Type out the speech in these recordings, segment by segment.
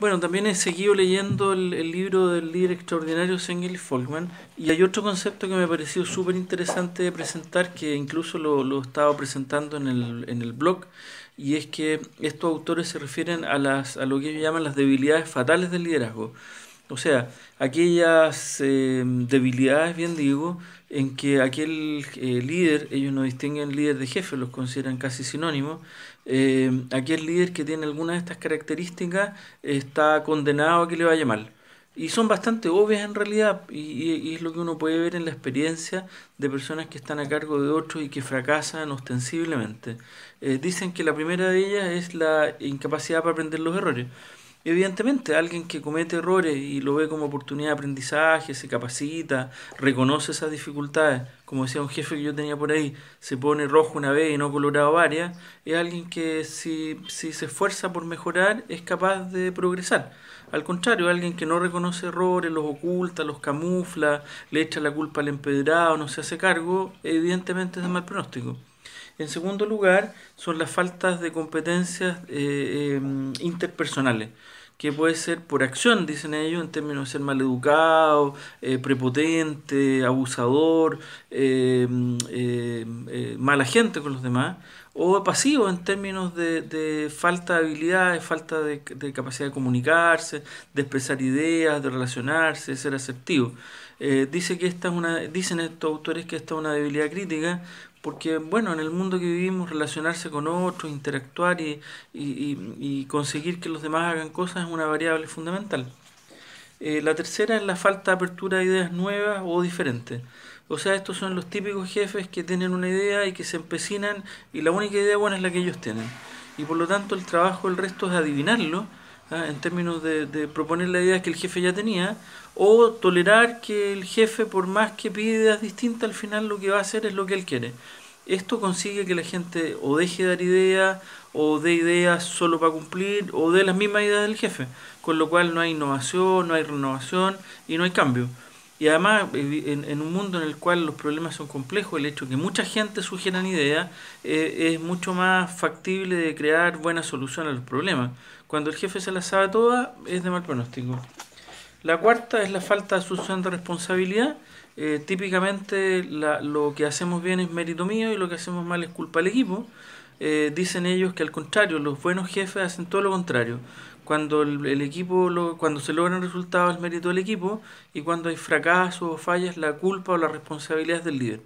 Bueno, también he seguido leyendo el, libro del líder extraordinario Sengel Folkman y hay otro concepto que me pareció súper interesante de presentar que incluso lo, lo estaba presentando en el, en el blog y es que estos autores se refieren a, las, a lo que ellos llaman las debilidades fatales del liderazgo. O sea, aquellas em, debilidades, bien digo, en que aquel eh, líder, ellos no distinguen líder de jefe, los consideran casi sinónimos, em, aquel líder que tiene alguna de estas características está condenado a que le vaya mal. Y son bastante obvias en realidad, y, y, es lo que uno puede ver en la experiencia de personas que están a cargo de otros y que fracasan ostensiblemente. Eh, dicen que la primera de ellas es la incapacidad para aprender los errores. Evidentemente, alguien que comete errores y lo ve como oportunidad de aprendizaje, se capacita, reconoce esas dificultades, como decía un jefe que yo tenía por ahí, se pone rojo una vez y no colorado varias, es alguien que si, si se esfuerza por mejorar es capaz de progresar. Al contrario, alguien que no reconoce errores, los oculta, los camufla, le echa la culpa al empedrado, no se hace cargo, evidentemente es de mal pronóstico. En segundo lugar, son las faltas de competencias eh, em, interpersonales que puede ser por acción, dicen ellos, en términos de ser maleducado, eh, prepotente, abusador, em, em, eh, mala gente con los demás, o pasivo en términos de, de falta de habilidades, falta de, capacidad de comunicarse, de expresar ideas, de relacionarse, de ser asertivo. Eh, dice que esta una, dicen estos autores que esta es una debilidad crítica porque bueno, en el mundo que vivimos relacionarse con otros, interactuar y, conseguir que los demás hagan cosas es una variable fundamental. Eh, la tercera es la falta de apertura a ideas nuevas o diferentes. O sea, estos son los típicos jefes que tienen una idea y que se empecinan y la única idea buena es la que ellos tienen. Y por lo tanto el trabajo del resto es adivinarlo ¿ah? en términos de, proponer la idea que el jefe ya tenía, o tolerar que el jefe, por más que pida ideas distintas, al final lo que va a hacer es lo que él quiere. Esto consigue que la gente o deje de dar ideas, o dé ideas solo para cumplir, o dé las mismas ideas del jefe, con lo cual no hay innovación, no hay renovación y no hay cambio. Y además, eh, en, un mundo en el cual los problemas son complejos, el hecho de que mucha gente sugieran ideas eh, es mucho más factible de crear buena solución a los problemas. Cuando el jefe se las sabe todas, es de mal pronóstico. La cuarta es la falta de asunción de responsabilidad. Eh, típicamente la, lo que hacemos bien es mérito mío y lo que hacemos mal es culpa del equipo. Eh, dicen ellos que al contrario, los buenos jefes hacen todo lo contrario. Cuando el, equipo cuando se logran resultados es mérito del equipo y cuando hay fracasos o fallas la culpa o la responsabilidad del líder.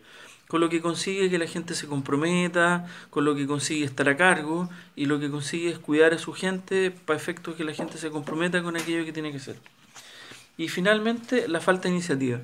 Con lo que consigue que la gente se comprometa, con lo que consigue estar a cargo y lo que consigue es cuidar a su gente para efectos que la gente se comprometa con aquello que tiene que hacer. Y finalmente la falta de iniciativa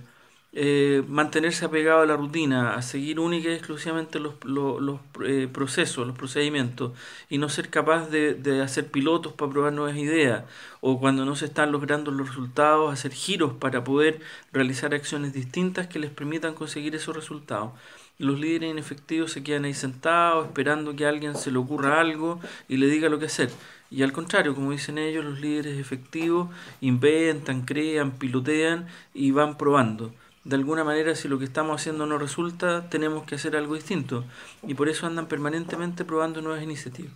eh, mantenerse apegado a la rutina, a seguir única y exclusivamente los, los, eh, procesos, los procedimientos, y no ser capaz de, de, hacer pilotos para probar nuevas ideas, o cuando no se están logrando los resultados, hacer giros para poder realizar acciones distintas que les permitan conseguir esos resultados. Los líderes inefectivos se quedan ahí sentados esperando que a alguien se le ocurra algo y le diga lo que hacer. Y al contrario, como dicen ellos, los líderes efectivos inventan, crean, pilotean y van probando de alguna manera si lo que estamos haciendo no resulta, tenemos que hacer algo distinto. Y por eso andan permanentemente probando nuevas iniciativas.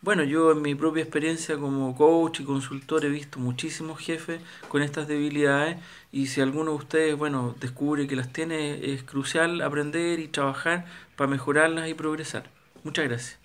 Bueno, yo en mi propia experiencia como coach y consultor he visto muchísimos jefes con estas debilidades y si alguno de ustedes, bueno, descubre que las tiene, es crucial aprender y trabajar para mejorarlas y progresar. Muchas gracias.